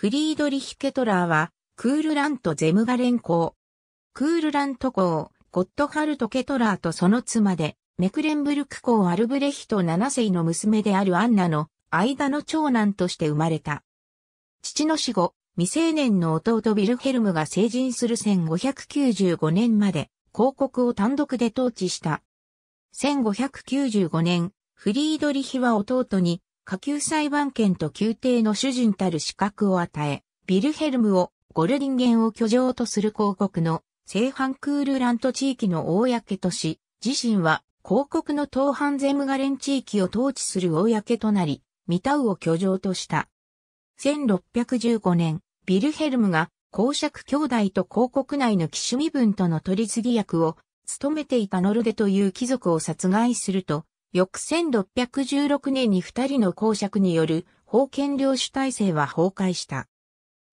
フリードリヒ・ケトラーは、クールラント・ゼムガレン公。クールラント公、ゴットハルト・ケトラーとその妻で、メクレンブルク公アルブレヒト7世の娘であるアンナの間の長男として生まれた。父の死後、未成年の弟ビルヘルムが成人する1595年まで、広告を単独で統治した。1595年、フリードリヒは弟に下級裁判権と宮廷の主人たる資格を与え、ビルヘルムをゴルディンゲンを居城とする広告の正反クールラント地域の公とし、自身は広告の東半ゼムガレン地域を統治する公となり、ミタウを居城とした。1615年、ビルヘルムが公爵兄弟と広告内の騎種身分との取り次ぎ役を務めていたノルデという貴族を殺害すると、翌1616年に二人の公爵による封建領主体制は崩壊した。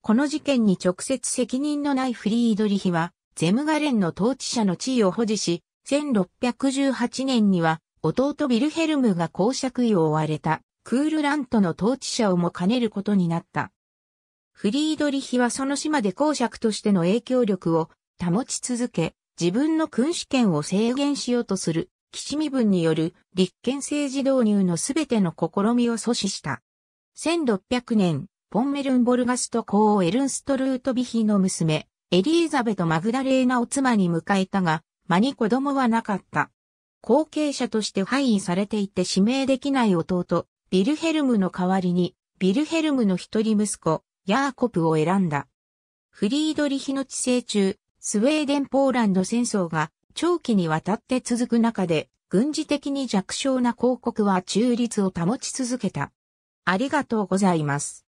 この事件に直接責任のないフリードリヒは、ゼムガレンの統治者の地位を保持し、1618年には弟ビルヘルムが公爵位を追われたクールラントの統治者をも兼ねることになった。フリードリヒはその島で公爵としての影響力を保ち続け、自分の君主権を制限しようとする岸見文による立憲政治導入のすべての試みを阻止した。1600年、ポンメルンボルガスト公をエルンストルートビヒの娘、エリーザベとマグダレーナを妻に迎えたが、間に子供はなかった。後継者として廃位されていて指名できない弟、ビルヘルムの代わりに、ビルヘルムの一人息子、ヤーコプを選んだ。フリードリヒの治世中、スウェーデン・ポーランド戦争が長期にわたって続く中で、軍事的に弱小な広告は中立を保ち続けた。ありがとうございます。